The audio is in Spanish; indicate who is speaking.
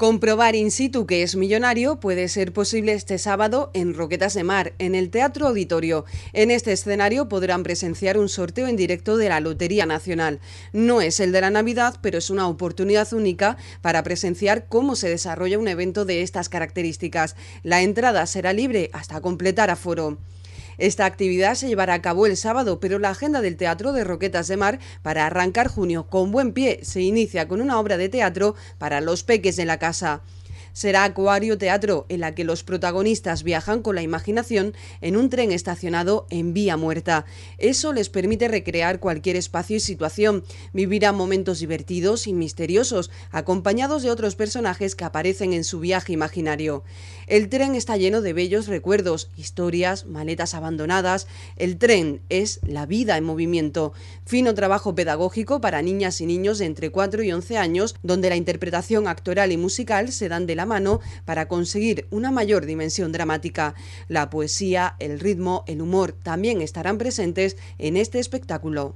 Speaker 1: Comprobar in situ que es millonario puede ser posible este sábado en Roquetas de Mar, en el Teatro Auditorio. En este escenario podrán presenciar un sorteo en directo de la Lotería Nacional. No es el de la Navidad, pero es una oportunidad única para presenciar cómo se desarrolla un evento de estas características. La entrada será libre hasta completar aforo. Esta actividad se llevará a cabo el sábado, pero la agenda del Teatro de Roquetas de Mar para arrancar junio con buen pie se inicia con una obra de teatro para los peques de la casa será Acuario Teatro, en la que los protagonistas viajan con la imaginación en un tren estacionado en vía muerta. Eso les permite recrear cualquier espacio y situación, a momentos divertidos y misteriosos, acompañados de otros personajes que aparecen en su viaje imaginario. El tren está lleno de bellos recuerdos, historias, maletas abandonadas. El tren es la vida en movimiento. Fino trabajo pedagógico para niñas y niños de entre 4 y 11 años, donde la interpretación actoral y musical se dan de mano para conseguir una mayor dimensión dramática. La poesía, el ritmo, el humor también estarán presentes en este espectáculo.